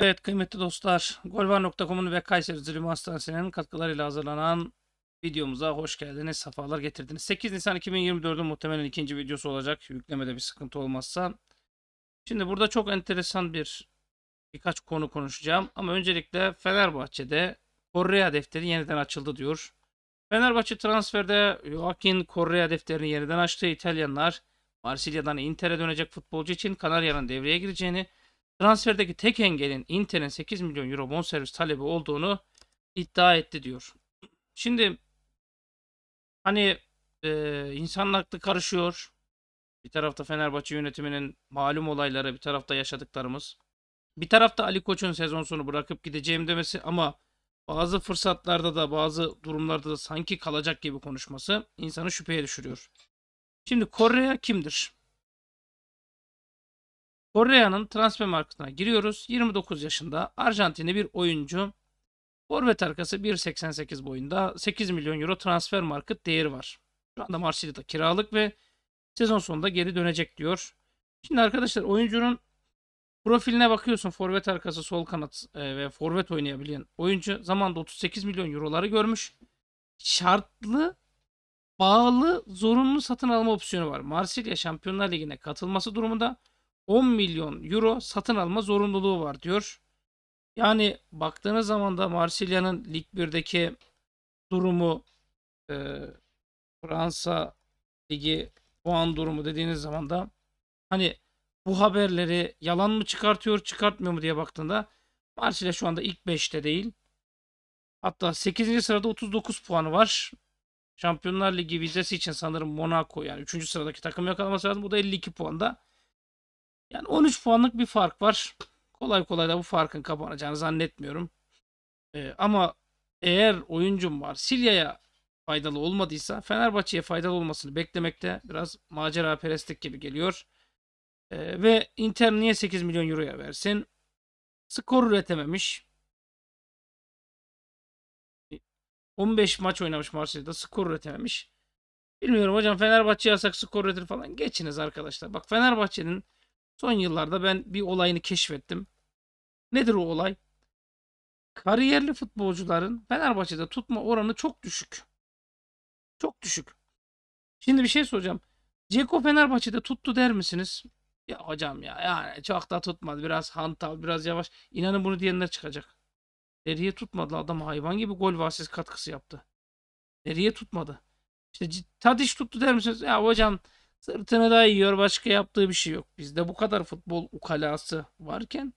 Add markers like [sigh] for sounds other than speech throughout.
Evet kıymetli dostlar, golvar.com'un ve Kayseri Zulüm Hastanesi'nin katkılarıyla hazırlanan videomuza hoş geldiniz, sefalar getirdiniz. 8 Nisan 2024'ün muhtemelen ikinci videosu olacak, yüklemede bir sıkıntı olmazsa. Şimdi burada çok enteresan bir birkaç konu konuşacağım ama öncelikle Fenerbahçe'de Correa defteri yeniden açıldı diyor. Fenerbahçe transferde Joaquin Correa defterini yeniden açtığı İtalyanlar Marsilya'dan Inter'e dönecek futbolcu için Kanarya'nın devreye gireceğini Transferdeki tek engelin Inter'in 8 milyon euro bonservis talebi olduğunu iddia etti diyor. Şimdi hani e, insanın aklı karışıyor. Bir tarafta Fenerbahçe yönetiminin malum olayları, bir tarafta yaşadıklarımız. Bir tarafta Ali Koç'un sezon sonu bırakıp gideceğim demesi ama bazı fırsatlarda da bazı durumlarda da sanki kalacak gibi konuşması insanı şüpheye düşürüyor. Şimdi Korea kimdir? Correa'nın transfer markasına giriyoruz. 29 yaşında Arjantinli bir oyuncu. Forvet arkası 1.88 boyunda 8 milyon euro transfer market değeri var. Şu anda Marsilya'da kiralık ve sezon sonunda geri dönecek diyor. Şimdi arkadaşlar oyuncunun profiline bakıyorsun. Forvet arkası sol kanat e, ve forvet oynayabilen oyuncu zamanda 38 milyon euroları görmüş. Şartlı bağlı zorunlu satın alma opsiyonu var. Marsilya Şampiyonlar Ligi'ne katılması durumunda 10 milyon euro satın alma zorunluluğu var diyor. Yani baktığınız zaman da Marsilya'nın Lig 1'deki durumu e, Fransa Ligi puan durumu dediğiniz zaman da hani bu haberleri yalan mı çıkartıyor çıkartmıyor mu diye baktığında Marsilya şu anda ilk 5'te değil. Hatta 8. sırada 39 puanı var. Şampiyonlar Ligi vizesi için sanırım Monaco yani 3. sıradaki takım yakalaması lazım. Bu da 52 puanda. Yani 13 puanlık bir fark var. Kolay kolay da bu farkın kapanacağını zannetmiyorum. Ee, ama eğer oyuncum var, Marsilya'ya faydalı olmadıysa Fenerbahçe'ye faydalı olmasını beklemekte biraz macera perestlik gibi geliyor. Ee, ve Inter niye 8 milyon euroya versin? Skor üretememiş. 15 maç oynamış Marsilya'da skor üretememiş. Bilmiyorum hocam Fenerbahçe yasak skor üretir falan. Geçiniz arkadaşlar. Bak Fenerbahçe'nin Son yıllarda ben bir olayını keşfettim. Nedir o olay? Kariyerli futbolcuların Fenerbahçe'de tutma oranı çok düşük. Çok düşük. Şimdi bir şey soracağım. Ceko Fenerbahçe'de tuttu der misiniz? Ya hocam ya yani çok da tutmadı. Biraz hantal, biraz yavaş. İnanın bunu diyenler çıkacak. Nereye tutmadı adam hayvan gibi gol vasıs katkısı yaptı. Nereye tutmadı. İşte Tadiş tuttu der misiniz? Ya hocam Sırtını da yiyor. Başka yaptığı bir şey yok. Bizde bu kadar futbol ukalası varken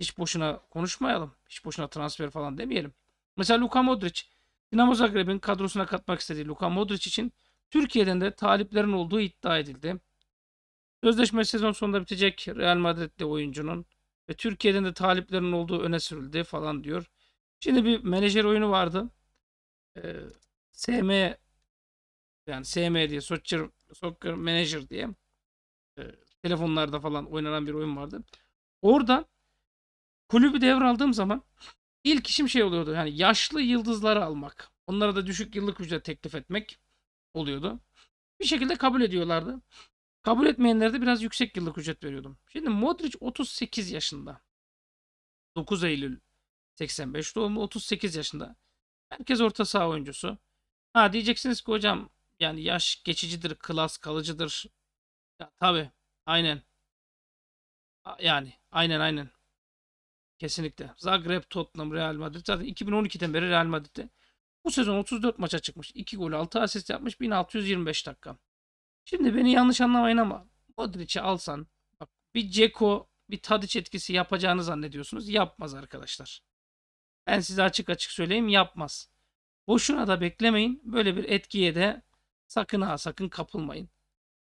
hiç boşuna konuşmayalım. Hiç boşuna transfer falan demeyelim. Mesela Luka Modric. Dinamo Zagreb'in kadrosuna katmak istediği Luka Modric için Türkiye'den de taliplerin olduğu iddia edildi. Sözleşme sezon sonunda bitecek Real Madrid'li oyuncunun ve Türkiye'den de taliplerin olduğu öne sürüldü falan diyor. Şimdi bir menajer oyunu vardı. Ee, SM yani SM diye Soccer Soccer Manager diye. E, telefonlarda falan oynanan bir oyun vardı. Oradan kulübü devraldığım zaman ilk işim şey oluyordu. Yani yaşlı yıldızları almak. Onlara da düşük yıllık ücret teklif etmek oluyordu. Bir şekilde kabul ediyorlardı. Kabul etmeyenlere de biraz yüksek yıllık ücret veriyordum. Şimdi Modric 38 yaşında. 9 Eylül 85 doğumlu 38 yaşında. Herkes orta saha oyuncusu. Ha diyeceksiniz ki hocam yani yaş geçicidir, klas kalıcıdır. Ya, tabii, aynen. A yani, aynen aynen. Kesinlikle. Zagreb, Tottenham, Real Madrid. Zaten 2012'den beri Real Madrid'de. Bu sezon 34 maça çıkmış. 2 gol, 6 asist yapmış. 1625 dakika. Şimdi beni yanlış anlamayın ama Modric'i alsan bak, bir Ceko bir Tadic etkisi yapacağını zannediyorsunuz. Yapmaz arkadaşlar. Ben size açık açık söyleyeyim yapmaz. Boşuna da beklemeyin. Böyle bir etkiye de Sakın ha sakın kapılmayın.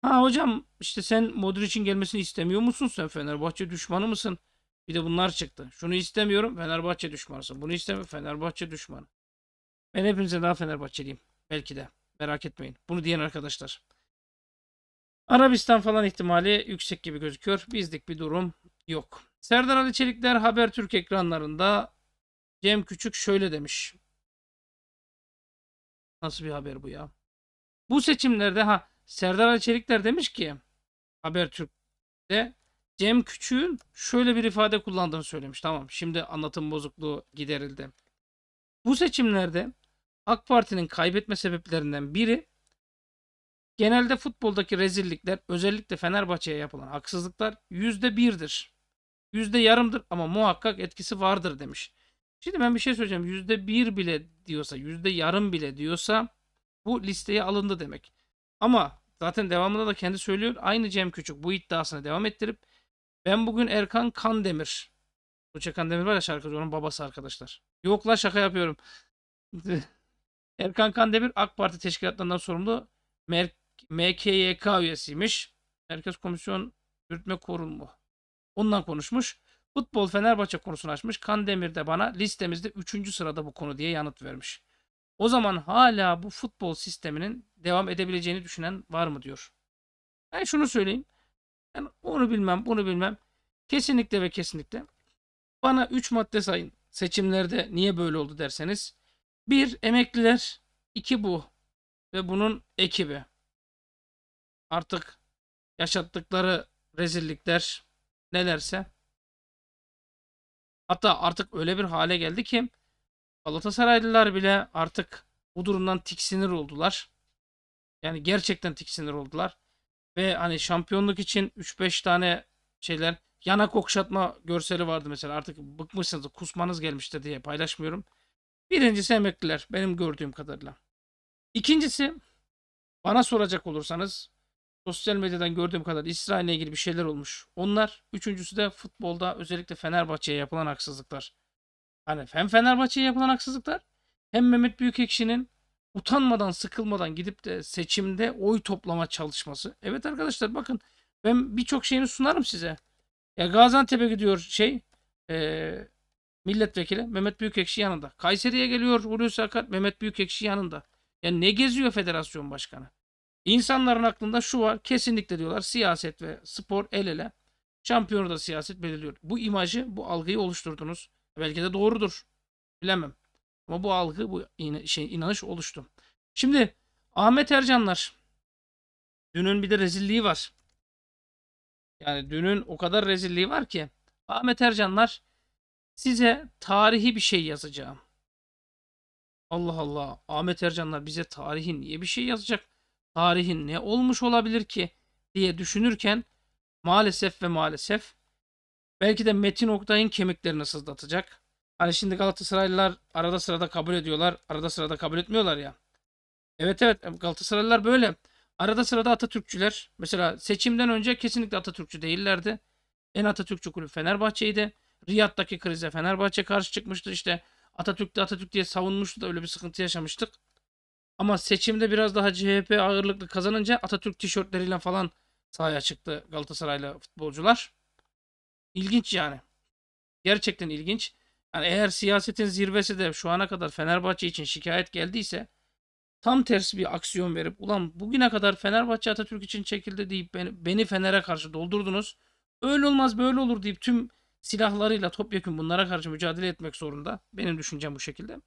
Ha hocam işte sen Modric'in gelmesini istemiyor musun sen Fenerbahçe düşmanı mısın? Bir de bunlar çıktı. Şunu istemiyorum Fenerbahçe düşmanısın. Bunu istemiyorum Fenerbahçe düşmanı. Ben hepinize daha Fenerbahçeliyim. Belki de. Merak etmeyin. Bunu diyen arkadaşlar. Arabistan falan ihtimali yüksek gibi gözüküyor. Bizlik bir durum yok. Serdar Ali Çelikler Türk ekranlarında Cem Küçük şöyle demiş. Nasıl bir haber bu ya? Bu seçimlerde ha Serdar Ali Çelikler demiş ki Habertürk'te Cem Küçük'ün şöyle bir ifade kullandığını söylemiş. Tamam şimdi anlatım bozukluğu giderildi. Bu seçimlerde AK Parti'nin kaybetme sebeplerinden biri genelde futboldaki rezillikler özellikle Fenerbahçe'ye yapılan haksızlıklar yüzde birdir. Yüzde yarımdır ama muhakkak etkisi vardır demiş. Şimdi ben bir şey söyleyeceğim. Yüzde bir bile diyorsa, yüzde yarım bile diyorsa bu listeye alındı demek. Ama zaten devamında da kendi söylüyor. Aynı Cem Küçük bu iddiasına devam ettirip ben bugün Erkan Kandemir Tuğçe Kandemir var ya şarkıcı onun babası arkadaşlar. Yok la şaka yapıyorum. [laughs] Erkan Kandemir AK Parti teşkilatlarından sorumlu Mer MKYK üyesiymiş. Merkez Komisyon Yürütme Kurulu. Ondan konuşmuş. Futbol Fenerbahçe konusunu açmış. Kandemir de bana listemizde 3. sırada bu konu diye yanıt vermiş. O zaman hala bu futbol sisteminin devam edebileceğini düşünen var mı diyor. Ben şunu söyleyeyim. Ben onu bilmem, bunu bilmem. Kesinlikle ve kesinlikle. Bana 3 madde sayın. Seçimlerde niye böyle oldu derseniz. 1. Emekliler. 2. Bu. Ve bunun ekibi. Artık yaşattıkları rezillikler nelerse. Hatta artık öyle bir hale geldi ki Galatasaraylılar bile artık bu durumdan tiksinir oldular. Yani gerçekten tiksinir oldular. Ve hani şampiyonluk için 3-5 tane şeyler yanak okşatma görseli vardı mesela. Artık bıkmışsınız kusmanız gelmişti diye paylaşmıyorum. Birincisi emekliler benim gördüğüm kadarıyla. İkincisi bana soracak olursanız sosyal medyadan gördüğüm kadar İsrail'le ilgili bir şeyler olmuş. Onlar. Üçüncüsü de futbolda özellikle Fenerbahçe'ye yapılan haksızlıklar. Hani hem Fenerbahçe'ye yapılan haksızlıklar hem Mehmet Büyükekşi'nin utanmadan sıkılmadan gidip de seçimde oy toplama çalışması. Evet arkadaşlar bakın ben birçok şeyini sunarım size. Ya Gaziantep'e gidiyor şey e, milletvekili Mehmet Büyükekşi yanında. Kayseri'ye geliyor Hulusi Akar Mehmet Büyükekşi yanında. Yani ne geziyor federasyon başkanı? İnsanların aklında şu var kesinlikle diyorlar siyaset ve spor el ele. Şampiyonu da siyaset belirliyor. Bu imajı bu algıyı oluşturdunuz. Belki de doğrudur. Bilemem. Ama bu algı, bu in şey inanış oluştu. Şimdi Ahmet Ercanlar. Dünün bir de rezilliği var. Yani dünün o kadar rezilliği var ki. Ahmet Ercanlar size tarihi bir şey yazacağım. Allah Allah. Ahmet Ercanlar bize tarihi niye bir şey yazacak? Tarihin ne olmuş olabilir ki diye düşünürken maalesef ve maalesef Belki de Metin Oktay'ın kemiklerini sızlatacak. Hani şimdi Galatasaraylılar arada sırada kabul ediyorlar. Arada sırada kabul etmiyorlar ya. Evet evet Galatasaraylılar böyle. Arada sırada Atatürkçüler. Mesela seçimden önce kesinlikle Atatürkçü değillerdi. En Atatürkçü kulüp Fenerbahçe'ydi. Riyad'daki krize Fenerbahçe karşı çıkmıştı. işte. Atatürk'te Atatürk diye savunmuştu da öyle bir sıkıntı yaşamıştık. Ama seçimde biraz daha CHP ağırlıklı kazanınca Atatürk tişörtleriyle falan sahaya çıktı Galatasaraylı futbolcular. İlginç yani. Gerçekten ilginç. Yani eğer siyasetin zirvesi de şu ana kadar Fenerbahçe için şikayet geldiyse tam tersi bir aksiyon verip ulan bugüne kadar Fenerbahçe Atatürk için çekildi deyip beni, beni Fener'e karşı doldurdunuz. Öyle olmaz böyle olur deyip tüm silahlarıyla topyekun bunlara karşı mücadele etmek zorunda. Benim düşüncem bu şekilde.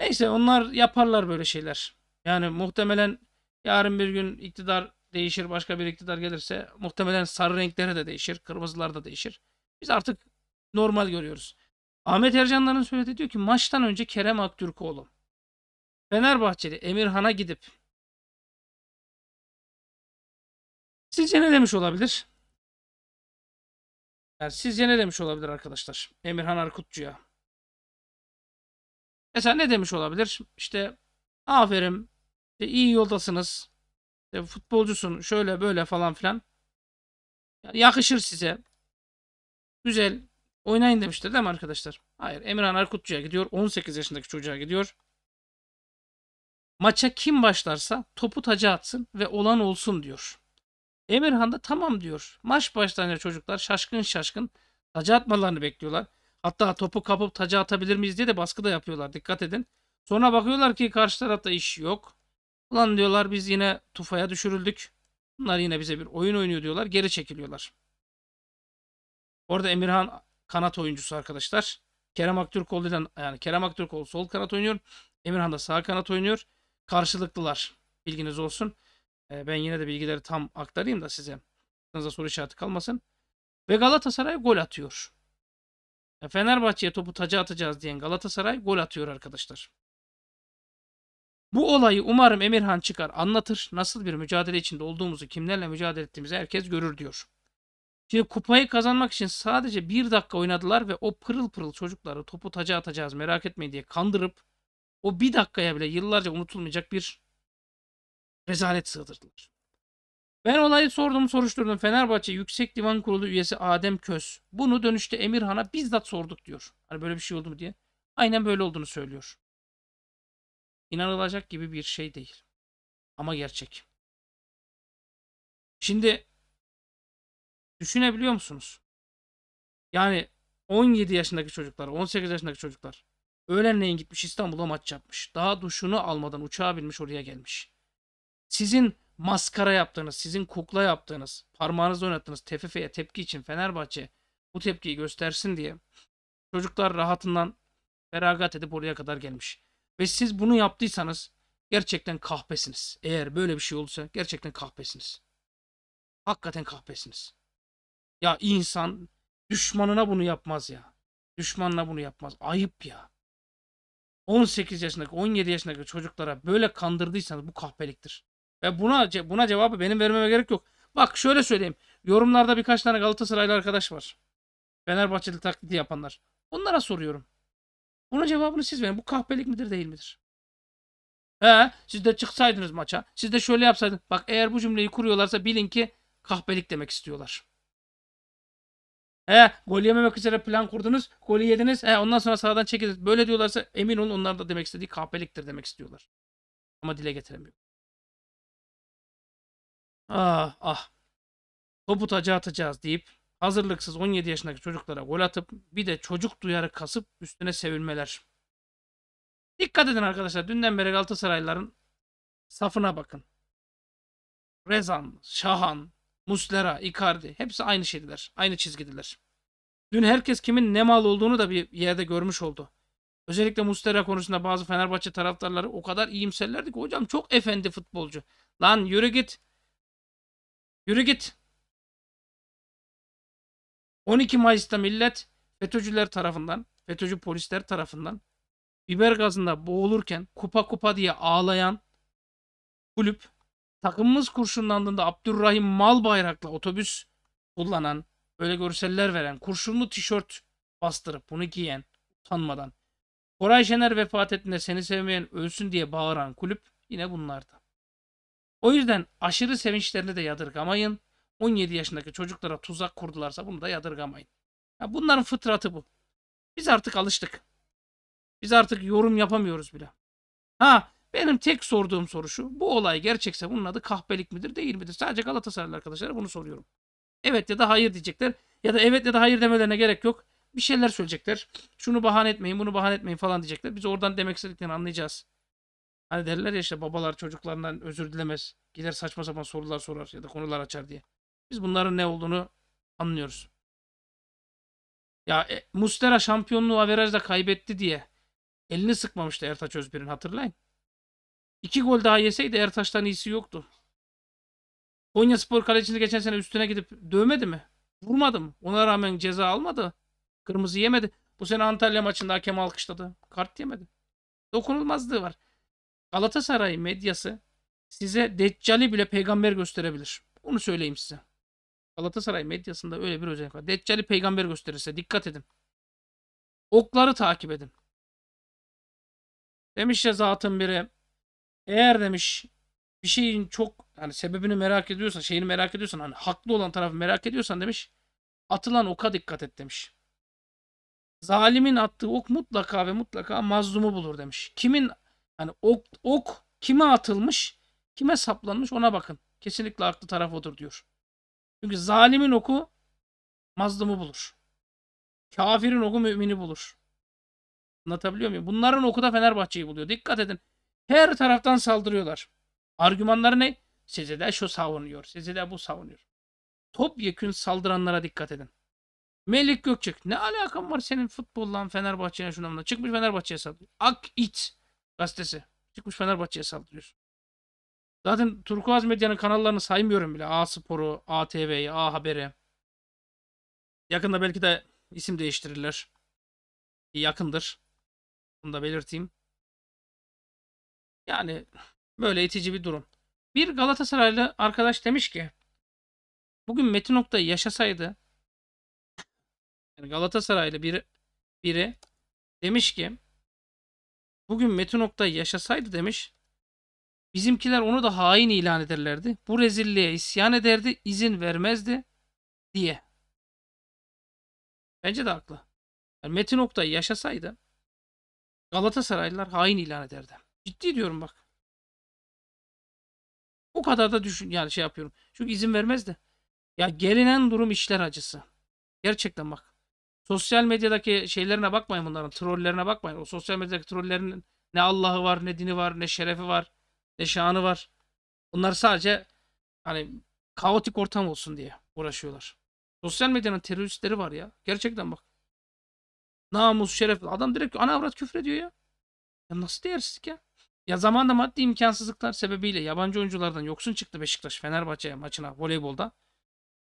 Neyse onlar yaparlar böyle şeyler. Yani muhtemelen yarın bir gün iktidar değişir başka bir iktidar gelirse muhtemelen sarı renklere de değişir, kırmızılar da değişir. Biz artık normal görüyoruz. Ahmet Ercanlar'ın söylediği diyor ki maçtan önce Kerem Aktürkoğlu Fenerbahçeli Emirhan'a gidip sizce ne demiş olabilir? Yani sizce ne demiş olabilir arkadaşlar? Emirhan Arkutçu'ya. Mesela ne demiş olabilir? İşte aferin, iyi yoldasınız, futbolcusun şöyle böyle falan filan. yakışır size. Güzel. Oynayın demiştir değil mi arkadaşlar? Hayır. Emirhan Erkutçu'ya gidiyor. 18 yaşındaki çocuğa gidiyor. Maça kim başlarsa topu taca atsın ve olan olsun diyor. Emirhan da tamam diyor. Maç başlayınca çocuklar şaşkın şaşkın taca atmalarını bekliyorlar. Hatta topu kapıp taca atabilir miyiz diye de baskı da yapıyorlar. Dikkat edin. Sonra bakıyorlar ki karşı tarafta iş yok. Ulan diyorlar biz yine tufaya düşürüldük. Bunlar yine bize bir oyun oynuyor diyorlar. Geri çekiliyorlar. Orada Emirhan kanat oyuncusu arkadaşlar. Kerem Aktürkoğlu ile yani Kerem Aktürkoğlu sol kanat oynuyor. Emirhan da sağ kanat oynuyor. Karşılıklılar. Bilginiz olsun. Ee, ben yine de bilgileri tam aktarayım da size. Aklınıza soru işareti kalmasın. Ve Galatasaray gol atıyor. E, Fenerbahçe'ye topu taca atacağız diyen Galatasaray gol atıyor arkadaşlar. Bu olayı umarım Emirhan çıkar anlatır. Nasıl bir mücadele içinde olduğumuzu, kimlerle mücadele ettiğimizi herkes görür diyor. Şimdi kupayı kazanmak için sadece bir dakika oynadılar ve o pırıl pırıl çocukları topu taca atacağız merak etmeyin diye kandırıp o bir dakikaya bile yıllarca unutulmayacak bir rezalet sığdırdılar. Ben olayı sordum soruşturdum. Fenerbahçe Yüksek Divan Kurulu üyesi Adem Köz. Bunu dönüşte Emirhan'a bizzat sorduk diyor. Hani böyle bir şey oldu mu diye. Aynen böyle olduğunu söylüyor inanılacak gibi bir şey değil. Ama gerçek. Şimdi düşünebiliyor musunuz? Yani 17 yaşındaki çocuklar, 18 yaşındaki çocuklar öğlenleyin gitmiş İstanbul'a maç yapmış. Daha duşunu almadan uçağa binmiş oraya gelmiş. Sizin maskara yaptığınız, sizin kukla yaptığınız, parmağınızla oynattığınız TFF'ye tepki için Fenerbahçe bu tepkiyi göstersin diye çocuklar rahatından feragat edip oraya kadar gelmiş. Ve siz bunu yaptıysanız gerçekten kahpesiniz. Eğer böyle bir şey olursa gerçekten kahpesiniz. Hakikaten kahpesiniz. Ya insan düşmanına bunu yapmaz ya. Düşmanına bunu yapmaz. Ayıp ya. 18 yaşındaki 17 yaşındaki çocuklara böyle kandırdıysanız bu kahpeliktir. Ve buna buna cevabı benim vermeme gerek yok. Bak şöyle söyleyeyim. Yorumlarda birkaç tane Galatasaraylı arkadaş var. Fenerbahçeli taklidi yapanlar. Onlara soruyorum. Bunun cevabını siz verin. Bu kahpelik midir değil midir? He, siz de çıksaydınız maça. Siz de şöyle yapsaydınız. Bak eğer bu cümleyi kuruyorlarsa bilin ki kahpelik demek istiyorlar. He, gol yememek üzere plan kurdunuz. Golü yediniz. He, ondan sonra sahadan çekildiniz. Böyle diyorlarsa emin olun onlar da demek istediği kahpeliktir demek istiyorlar. Ama dile getiremiyor. Ah ah. Topu taca atacağız deyip Hazırlıksız 17 yaşındaki çocuklara gol atıp bir de çocuk duyarı kasıp üstüne sevilmeler. Dikkat edin arkadaşlar. Dünden beri Galatasaraylıların safına bakın. Rezan, Şahan, Muslera, Icardi hepsi aynı şeydiler. Aynı çizgidiler. Dün herkes kimin ne mal olduğunu da bir yerde görmüş oldu. Özellikle Muslera konusunda bazı Fenerbahçe taraftarları o kadar iyimserlerdi ki hocam çok efendi futbolcu. Lan yürü git. Yürü git. 12 Mayıs'ta millet FETÖ'cüler tarafından, FETÖ'cü polisler tarafından biber gazında boğulurken kupa kupa diye ağlayan kulüp takımımız kurşunlandığında Abdurrahim Mal bayrakla otobüs kullanan, böyle görseller veren, kurşunlu tişört bastırıp bunu giyen, utanmadan. Koray Şener vefat ettiğinde seni sevmeyen ölsün diye bağıran kulüp yine bunlardı. O yüzden aşırı sevinçlerini de yadırgamayın. 17 yaşındaki çocuklara tuzak kurdularsa bunu da yadırgamayın. Ya bunların fıtratı bu. Biz artık alıştık. Biz artık yorum yapamıyoruz bile. Ha benim tek sorduğum soru şu. Bu olay gerçekse bunun adı kahpelik midir değil midir? Sadece Galatasaraylı arkadaşlara bunu soruyorum. Evet ya da hayır diyecekler. Ya da evet ya da hayır demelerine gerek yok. Bir şeyler söyleyecekler. Şunu bahane etmeyin bunu bahane etmeyin falan diyecekler. Biz oradan demek istediklerini anlayacağız. Hani derler ya işte babalar çocuklarından özür dilemez. Gider saçma sapan sorular sorar ya da konular açar diye. Biz bunların ne olduğunu anlıyoruz. Ya e, Mustera şampiyonluğu averajda kaybetti diye elini sıkmamıştı Ertaç Özbir'in hatırlayın. İki gol daha yeseydi Ertaç'tan iyisi yoktu. Konya Spor kalecisini geçen sene üstüne gidip dövmedi mi? Vurmadım. Ona rağmen ceza almadı. Kırmızı yemedi. Bu sene Antalya maçında hakem alkışladı. Kart yemedi. Dokunulmazlığı var. Galatasaray medyası size Deccali bile peygamber gösterebilir. Onu söyleyeyim size. Galatasaray medyasında öyle bir özellik var. Deccali peygamber gösterirse dikkat edin. Okları takip edin. Demiş ya zatın biri eğer demiş bir şeyin çok yani sebebini merak ediyorsan, şeyini merak ediyorsan hani haklı olan tarafı merak ediyorsan demiş atılan oka dikkat et demiş. Zalimin attığı ok mutlaka ve mutlaka mazlumu bulur demiş. Kimin hani ok, ok kime atılmış, kime saplanmış ona bakın. Kesinlikle haklı taraf odur diyor. Çünkü zalimin oku mazlumu bulur. Kafirin oku mümini bulur. Anlatabiliyor muyum? Bunların oku da Fenerbahçe'yi buluyor. Dikkat edin. Her taraftan saldırıyorlar. Argümanları ne? Size de şu savunuyor. Size de bu savunuyor. Topyekün saldıranlara dikkat edin. Melik Gökçek. Ne alakan var senin futbolla Fenerbahçe'ye şuna Çıkmış Fenerbahçe'ye saldırıyor. Ak it, gazetesi. Çıkmış Fenerbahçe'ye saldırıyor. Zaten Turkuaz Medya'nın kanallarını saymıyorum bile. A Spor'u, ATV'yi, A Haber'i. Yakında belki de isim değiştirirler. Yakındır. Bunu da belirteyim. Yani böyle itici bir durum. Bir Galatasaraylı arkadaş demiş ki bugün Metin Oktay yaşasaydı yani Galatasaraylı biri, biri demiş ki bugün Metin Oktay yaşasaydı demiş Bizimkiler onu da hain ilan ederlerdi. Bu rezilliğe isyan ederdi, izin vermezdi diye. Bence de haklı. Yani Metin Oktay yaşasaydı Galatasaraylılar hain ilan ederdi. Ciddi diyorum bak. O kadar da düşün yani şey yapıyorum. Çünkü izin vermezdi. Ya gelinen durum işler acısı. Gerçekten bak. Sosyal medyadaki şeylerine bakmayın bunların. Trollerine bakmayın. O sosyal medyadaki trollerin ne Allah'ı var, ne dini var, ne şerefi var ne şanı var. Bunlar sadece hani kaotik ortam olsun diye uğraşıyorlar. Sosyal medyanın teröristleri var ya. Gerçekten bak. Namus, şeref. Adam direkt ana avrat küfür ediyor ya. Ya nasıl değersizlik ya? Ya zamanda maddi imkansızlıklar sebebiyle yabancı oyunculardan yoksun çıktı Beşiktaş Fenerbahçe maçına voleybolda.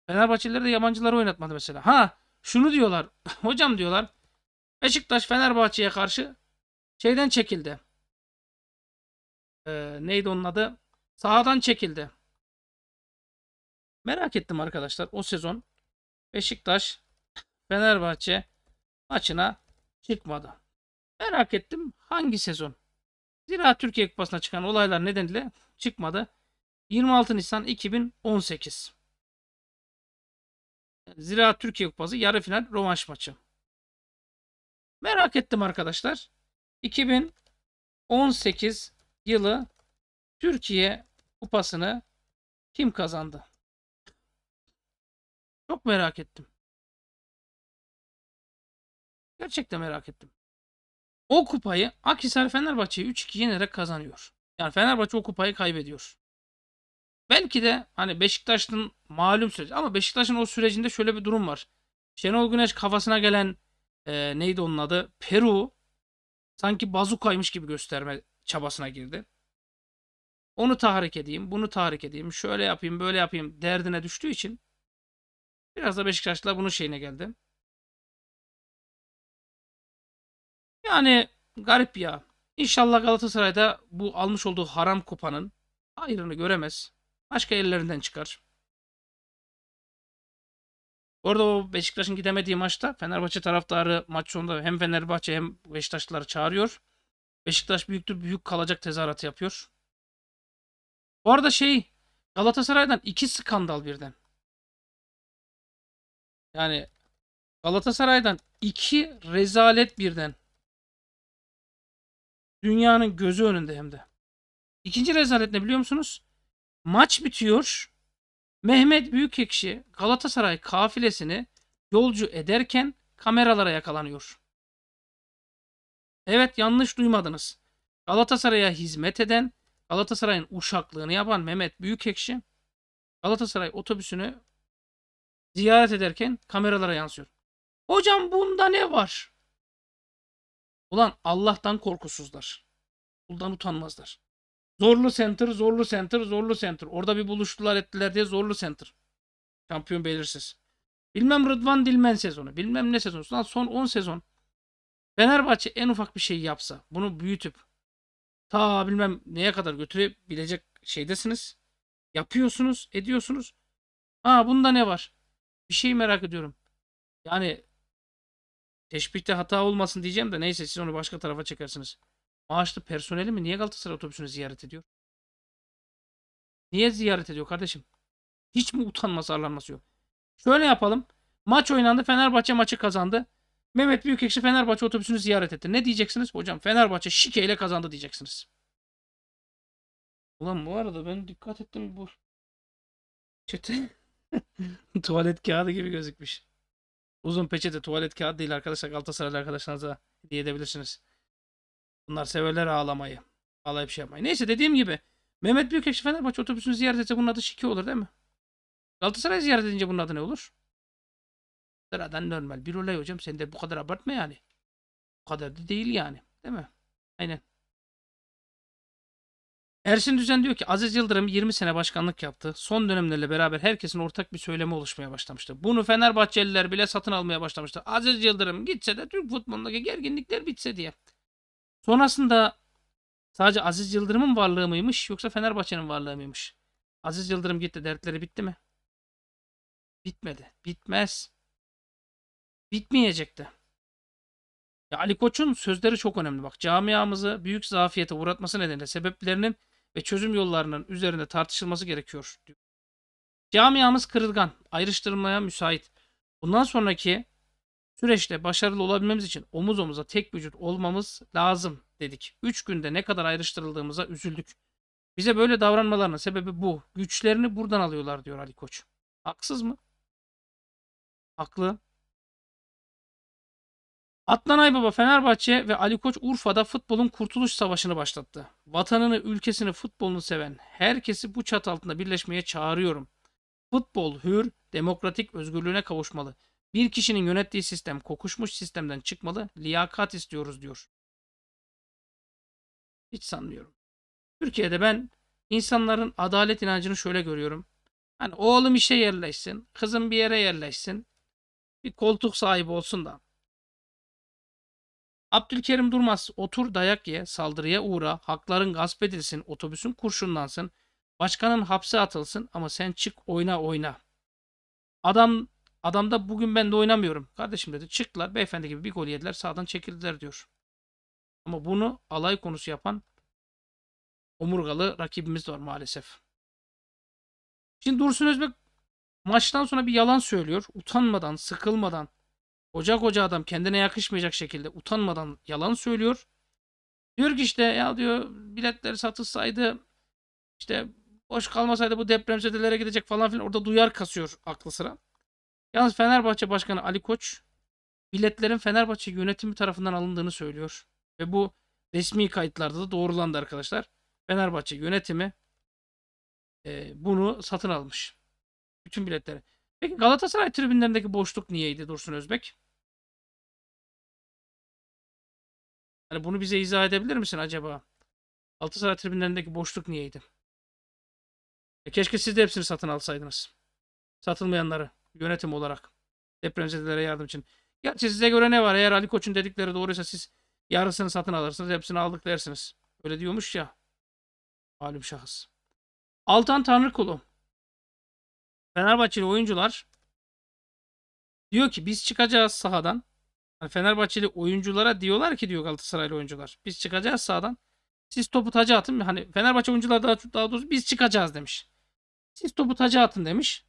Fenerbahçeliler de yabancıları oynatmadı mesela. Ha şunu diyorlar. [laughs] Hocam diyorlar. Beşiktaş Fenerbahçe'ye karşı şeyden çekildi e, neydi onun adı? Sahadan çekildi. Merak ettim arkadaşlar o sezon Beşiktaş Fenerbahçe maçına çıkmadı. Merak ettim hangi sezon? Zira Türkiye Kupası'na çıkan olaylar nedeniyle çıkmadı. 26 Nisan 2018. Zira Türkiye Kupası yarı final rövanş maçı. Merak ettim arkadaşlar. 2018 yılı Türkiye kupasını kim kazandı? Çok merak ettim. Gerçekten merak ettim. O kupayı Akhisar Fenerbahçe'yi 3-2 yenerek kazanıyor. Yani Fenerbahçe o kupayı kaybediyor. Belki de hani Beşiktaş'ın malum süreci ama Beşiktaş'ın o sürecinde şöyle bir durum var. Şenol Güneş kafasına gelen e, neydi onun adı? Peru sanki bazukaymış gibi gösterme çabasına girdi. Onu tahrik edeyim, bunu tahrik edeyim, şöyle yapayım, böyle yapayım derdine düştüğü için biraz da Beşiktaş'la bunun şeyine geldi. Yani garip ya. İnşallah Galatasaray'da bu almış olduğu haram kupanın hayrını göremez. Başka ellerinden çıkar. Orada o Beşiktaş'ın gidemediği maçta Fenerbahçe taraftarı maç sonunda hem Fenerbahçe hem Beşiktaşlıları çağırıyor. Beşiktaş büyüktür büyük kalacak tezahüratı yapıyor. Bu arada şey Galatasaray'dan iki skandal birden. Yani Galatasaray'dan iki rezalet birden. Dünyanın gözü önünde hem de. İkinci rezalet ne biliyor musunuz? Maç bitiyor. Mehmet Büyükekşi Galatasaray kafilesini yolcu ederken kameralara yakalanıyor. Evet yanlış duymadınız. Galatasaray'a hizmet eden, Galatasaray'ın uşaklığını yapan Mehmet Büyükekşi Galatasaray otobüsünü ziyaret ederken kameralara yansıyor. Hocam bunda ne var? Ulan Allah'tan korkusuzlar. Kuldan utanmazlar. Zorlu Center, Zorlu Center, Zorlu Center. Orada bir buluştular ettiler diye Zorlu Center. Şampiyon belirsiz. Bilmem Rıdvan Dilmen sezonu. Bilmem ne sezonu. Lan son 10 sezon. Fenerbahçe en ufak bir şey yapsa bunu büyütüp ta bilmem neye kadar götürebilecek şeydesiniz. Yapıyorsunuz, ediyorsunuz. Ha bunda ne var? Bir şey merak ediyorum. Yani teşbihte hata olmasın diyeceğim de neyse siz onu başka tarafa çekersiniz. Maaşlı personeli mi niye Galatasaray otobüsünü ziyaret ediyor? Niye ziyaret ediyor kardeşim? Hiç mi utanması arlanması yok? Şöyle yapalım. Maç oynandı. Fenerbahçe maçı kazandı. Mehmet Büyükekşi Fenerbahçe otobüsünü ziyaret etti. Ne diyeceksiniz? Hocam Fenerbahçe şikeyle kazandı diyeceksiniz. Ulan bu arada ben dikkat ettim bu çete [laughs] tuvalet kağıdı gibi gözükmüş. Uzun peçete tuvalet kağıdı değil arkadaşlar. Galatasaraylı arkadaşlarınıza hediye edebilirsiniz. Bunlar severler ağlamayı. Ağlayıp şey yapmayı. Neyse dediğim gibi Mehmet Büyükekşi Fenerbahçe otobüsünü ziyaret etse bunun adı şike olur değil mi? Galatasaray ziyaret edince bunun adı ne olur? Sıradan normal bir olay hocam. Sen de bu kadar abartma yani. Bu kadar da değil yani. Değil mi? Aynen. Ersin Düzen diyor ki Aziz Yıldırım 20 sene başkanlık yaptı. Son dönemlerle beraber herkesin ortak bir söylemi oluşmaya başlamıştı. Bunu Fenerbahçeliler bile satın almaya başlamıştı. Aziz Yıldırım gitse de Türk futbolundaki gerginlikler bitse diye. Sonrasında sadece Aziz Yıldırım'ın varlığı mıymış yoksa Fenerbahçe'nin varlığı mıymış? Aziz Yıldırım gitti dertleri bitti mi? Bitmedi. Bitmez bitmeyecekti. Ya Ali Koç'un sözleri çok önemli. Bak camiamızı büyük zafiyete uğratması nedeniyle sebeplerinin ve çözüm yollarının üzerinde tartışılması gerekiyor. Diyor. Camiamız kırılgan, ayrıştırmaya müsait. Bundan sonraki süreçte başarılı olabilmemiz için omuz omuza tek vücut olmamız lazım dedik. Üç günde ne kadar ayrıştırıldığımıza üzüldük. Bize böyle davranmalarının sebebi bu. Güçlerini buradan alıyorlar diyor Ali Koç. Haksız mı? Haklı. Adnan Aybaba Fenerbahçe ve Ali Koç Urfa'da futbolun kurtuluş savaşını başlattı. Vatanını, ülkesini, futbolunu seven herkesi bu çat altında birleşmeye çağırıyorum. Futbol hür, demokratik özgürlüğüne kavuşmalı. Bir kişinin yönettiği sistem kokuşmuş sistemden çıkmalı, liyakat istiyoruz diyor. Hiç sanmıyorum. Türkiye'de ben insanların adalet inancını şöyle görüyorum. Hani oğlum işe yerleşsin, kızım bir yere yerleşsin, bir koltuk sahibi olsun da Abdülkerim Durmaz otur dayak ye, saldırıya uğra, hakların gasp edilsin, otobüsün kurşunlansın, başkanın hapse atılsın ama sen çık oyna oyna. Adam adamda bugün ben de oynamıyorum. Kardeşim dedi çıktılar beyefendi gibi bir gol yediler sağdan çekildiler diyor. Ama bunu alay konusu yapan omurgalı rakibimiz var maalesef. Şimdi Dursun Özbek maçtan sonra bir yalan söylüyor. Utanmadan, sıkılmadan. Koca koca adam kendine yakışmayacak şekilde utanmadan yalan söylüyor. Diyor ki işte ya diyor biletleri satılsaydı işte boş kalmasaydı bu deprem depremzedelere gidecek falan filan orada duyar kasıyor aklı sıra. Yalnız Fenerbahçe Başkanı Ali Koç biletlerin Fenerbahçe yönetimi tarafından alındığını söylüyor. Ve bu resmi kayıtlarda da doğrulandı arkadaşlar. Fenerbahçe yönetimi e, bunu satın almış. Bütün biletleri. Peki Galatasaray tribünlerindeki boşluk niyeydi Dursun Özbek? Hani bunu bize izah edebilir misin acaba? Altı saat tribünlerindeki boşluk niyeydi? E keşke siz de hepsini satın alsaydınız. Satılmayanları yönetim olarak depremzedelere yardım için. Gerçi size göre ne var? Eğer Ali Koç'un dedikleri doğruysa siz yarısını satın alırsınız. Hepsini aldık dersiniz. Öyle diyormuş ya. Malum şahıs. Altan Tanrıkulu. Fenerbahçeli oyuncular diyor ki biz çıkacağız sahadan. Fenerbahçeli oyunculara diyorlar ki diyor Galatasaraylı oyuncular. Biz çıkacağız sağdan. Siz topu taca atın. Hani Fenerbahçe oyuncular daha, daha doğrusu biz çıkacağız demiş. Siz topu taca atın demiş.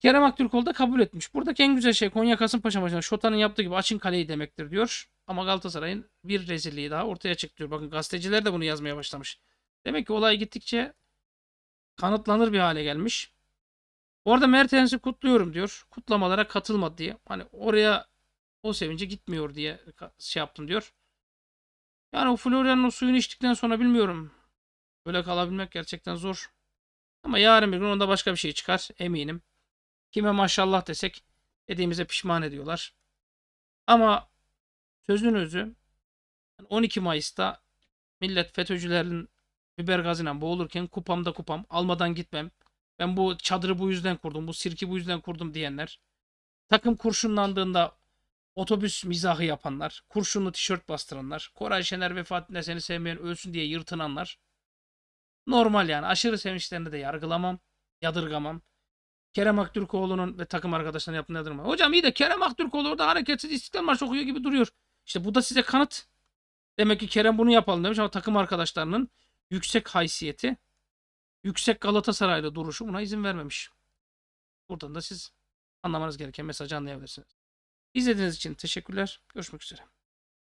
Kerem Aktürkoğlu da kabul etmiş. Buradaki en güzel şey Konya Kasımpaşa maçında Şota'nın yaptığı gibi açın kaleyi demektir diyor. Ama Galatasaray'ın bir rezilliği daha ortaya çıktı diyor. Bakın gazeteciler de bunu yazmaya başlamış. Demek ki olay gittikçe kanıtlanır bir hale gelmiş. Orada Mertens'i kutluyorum diyor. Kutlamalara katılmadı diye. Hani oraya o sevince gitmiyor diye şey yaptım diyor. Yani o Florya'nın o suyunu içtikten sonra bilmiyorum. Böyle kalabilmek gerçekten zor. Ama yarın bir gün onda başka bir şey çıkar eminim. Kime maşallah desek dediğimize pişman ediyorlar. Ama sözün özü 12 Mayıs'ta millet FETÖ'cülerin biber gazına boğulurken kupamda kupam almadan gitmem. Ben bu çadırı bu yüzden kurdum, bu sirki bu yüzden kurdum diyenler. Takım kurşunlandığında Otobüs mizahı yapanlar, kurşunlu tişört bastıranlar, Koray Şener vefatında seni sevmeyen ölsün diye yırtınanlar. Normal yani aşırı sevinçlerini de yargılamam, yadırgamam. Kerem Aktürkoğlu'nun ve takım arkadaşlarının yaptığını yadırgamam. Hocam iyi de Kerem Aktürkoğlu orada hareketsiz istiklal marşı okuyor gibi duruyor. İşte bu da size kanıt. Demek ki Kerem bunu yapalım demiş ama takım arkadaşlarının yüksek haysiyeti, yüksek Galatasaraylı duruşu buna izin vermemiş. Buradan da siz anlamanız gereken mesajı anlayabilirsiniz. İzlediğiniz için teşekkürler. Görüşmek üzere.